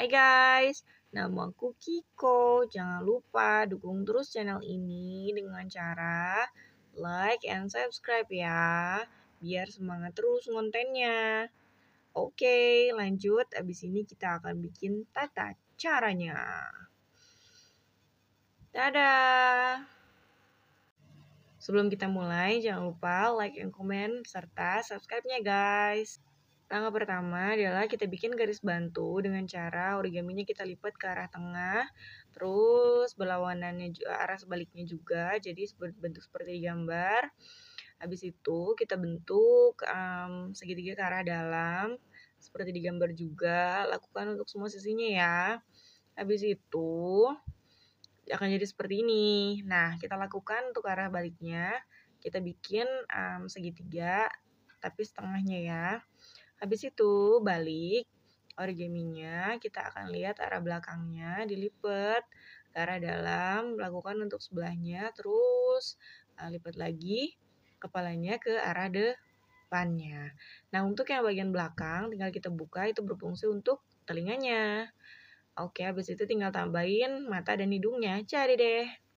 Hai guys, nama aku Kiko. Jangan lupa dukung terus channel ini dengan cara like and subscribe ya. Biar semangat terus kontennya. Oke, lanjut. Abis ini kita akan bikin tata caranya. Dadah! Sebelum kita mulai, jangan lupa like and comment serta subscribe-nya guys. Langkah pertama adalah kita bikin garis bantu dengan cara origaminya kita lipat ke arah tengah, terus berlawanannya juga, arah sebaliknya juga, jadi bentuk seperti gambar. Habis itu kita bentuk um, segitiga ke arah dalam, seperti di gambar juga. Lakukan untuk semua sisinya ya. Habis itu akan jadi seperti ini. Nah, kita lakukan untuk arah baliknya. Kita bikin um, segitiga, tapi setengahnya ya. Habis itu balik origaminya, kita akan lihat arah belakangnya dilipat ke arah dalam, lakukan untuk sebelahnya, terus eh, lipat lagi kepalanya ke arah depannya. Nah, untuk yang bagian belakang tinggal kita buka itu berfungsi untuk telinganya. Oke, habis itu tinggal tambahin mata dan hidungnya. Cari deh.